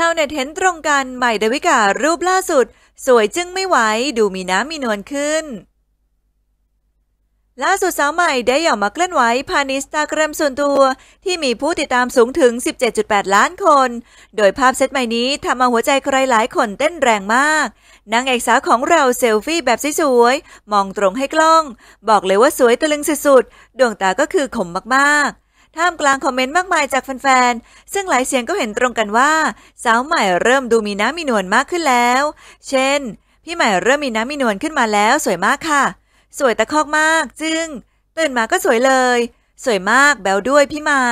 ชาวเน็ตเห็นตรงกันใหม่ดาวิการูปล่าสุด สวยจึงไม่ไหวดูมีน้ำมีนวลขึ้น ล่าสุดสาวใหม่ได้ออกมาเคลื่อนไหวผ่านอินสตาแกรมส่วนตัว ที่มีผู้ติดตามสูงถึง 17.8 ล้านคน โดยภาพเซตใหม่นี้ทำเอาหัวใจใครหลายคนเต้นแรงมากนางเอกสาวของเราเซลฟี่แบบสวยๆมองตรงให้กล้อง บอกเลยว่าสวยตะลึงสุดๆดวงตาก็คือขมมากๆท่ามกลางคอมเมนต์มากมายจากแฟนๆ ซึ่งหลายเสียงก็เห็นตรงกันว่า สาวใหม่เริ่มดูมีน้ำมีนวลมากขึ้นแล้ว เช่น พี่ใหม่เริ่มมีน้ำมีนวลขึ้นมาแล้วสวยมากค่ะ สวยตะคอกมาก จึงตื่นมาก็สวยเลย สวยมากแบลด้วยพี่ใหม่